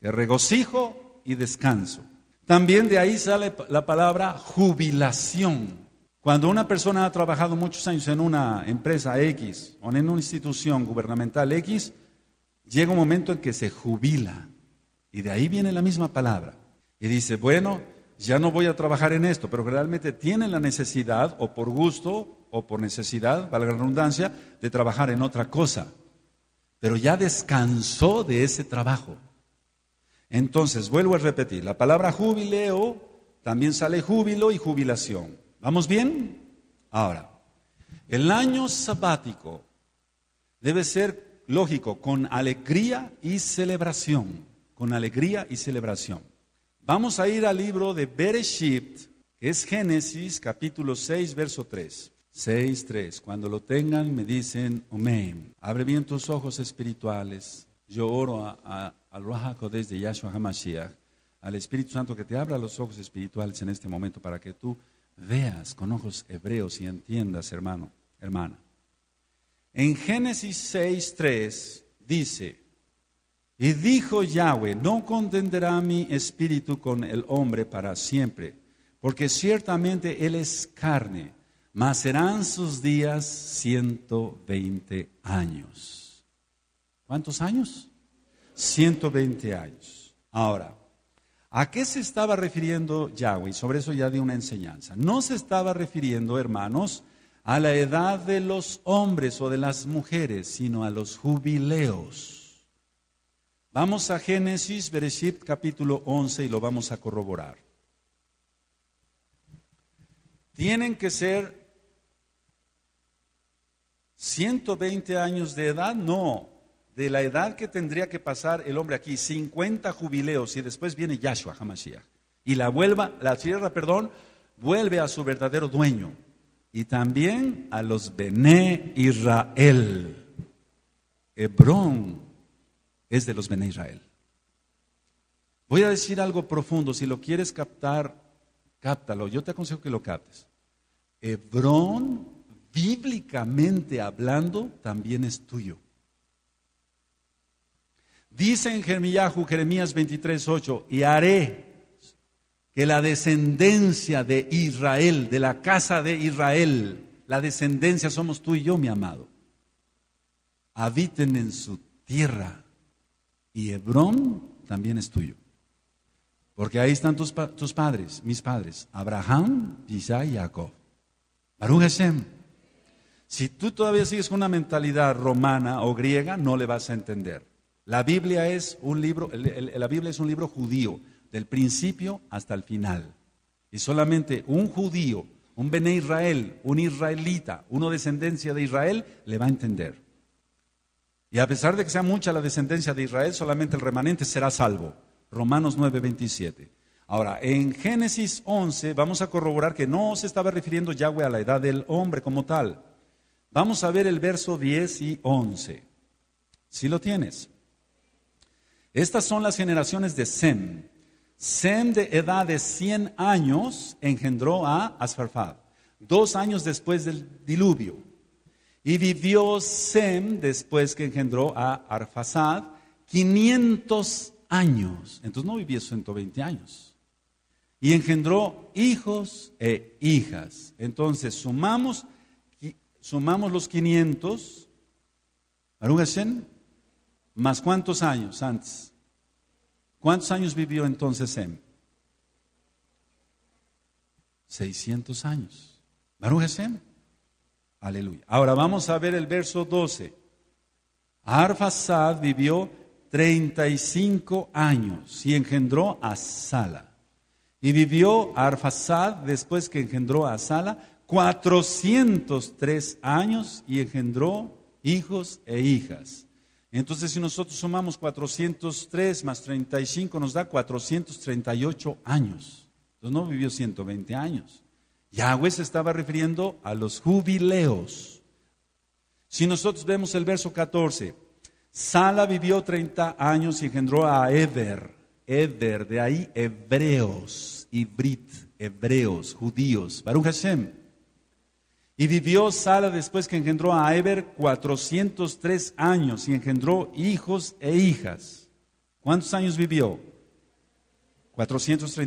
regocijo y descanso. También de ahí sale la palabra jubilación. Cuando una persona ha trabajado muchos años en una empresa X o en una institución gubernamental X, llega un momento en que se jubila. Y de ahí viene la misma palabra. Y dice, bueno, ya no voy a trabajar en esto, pero realmente tiene la necesidad, o por gusto, o por necesidad, valga la redundancia, de trabajar en otra cosa. Pero ya descansó de ese trabajo. Entonces, vuelvo a repetir, la palabra jubileo también sale júbilo y jubilación. ¿Vamos bien? Ahora, el año sabático debe ser lógico, con alegría y celebración, con alegría y celebración. Vamos a ir al libro de Bereshit, que es Génesis capítulo 6, verso 3. 6, 3. Cuando lo tengan me dicen, amén. Abre bien tus ojos espirituales yo oro al Ruach desde de Yahshua HaMashiach, al Espíritu Santo que te abra los ojos espirituales en este momento para que tú veas con ojos hebreos y entiendas, hermano, hermana. En Génesis 6.3 dice, y dijo Yahweh, no contenderá mi espíritu con el hombre para siempre, porque ciertamente él es carne, mas serán sus días 120 años. ¿Cuántos años? 120 años. Ahora, ¿a qué se estaba refiriendo Yahweh? Sobre eso ya di una enseñanza. No se estaba refiriendo, hermanos, a la edad de los hombres o de las mujeres, sino a los jubileos. Vamos a Génesis, Bereshit, capítulo 11, y lo vamos a corroborar. Tienen que ser 120 años de edad, no, de la edad que tendría que pasar el hombre aquí, 50 jubileos, y después viene Yahshua Hamashiach. Y la, vuelva, la tierra, perdón, vuelve a su verdadero dueño. Y también a los Bené Israel. Hebrón es de los Bené Israel. Voy a decir algo profundo, si lo quieres captar, cáptalo. Yo te aconsejo que lo captes. Hebrón, bíblicamente hablando, también es tuyo. Dice en Jeremías 23, 8, y haré que la descendencia de Israel, de la casa de Israel, la descendencia somos tú y yo, mi amado, habiten en su tierra. Y Hebrón también es tuyo. Porque ahí están tus, padres, mis padres, Abraham, Isaac y Jacob. Baruch Hashem. Si tú todavía sigues con una mentalidad romana o griega, no le vas a entender. La Biblia es un libro, la es un libro judío, del principio hasta el final. Y solamente un judío, un Bene Israel, un israelita, uno descendencia de Israel, le va a entender. Y a pesar de que sea mucha la descendencia de Israel, solamente el remanente será salvo. Romanos 27. Ahora, en Génesis 11 vamos a corroborar que no se estaba refiriendo Yahweh a la edad del hombre como tal. Vamos a ver el verso 10 y 11. Si lo tienes. Estas son las generaciones de Sem. Sem de edad de 100 años engendró a Asfarfad, dos años después del diluvio. Y vivió Sem después que engendró a Arfasad 500 años. Entonces no vivió 120 años. Y engendró hijos e hijas. Entonces sumamos, sumamos los 500. Sem? ¿Más cuántos años antes? ¿Cuántos años vivió entonces Sem? 600 años. Baruch Sem. Aleluya. Ahora vamos a ver el verso 12. Arfasad vivió 35 años y engendró a Sala. Y vivió Arfasad después que engendró a Sala 403 años y engendró hijos e hijas. Entonces, si nosotros sumamos 403 más 35, nos da 438 años. Entonces, no vivió 120 años. Yahweh se estaba refiriendo a los jubileos. Si nosotros vemos el verso 14, Sala vivió 30 años y engendró a Eder. Eder, de ahí hebreos, ibrit, hebreos, judíos. Baruch Hashem. Y vivió Sala después que engendró a Eber 403 años y engendró hijos e hijas. ¿Cuántos años vivió? 430.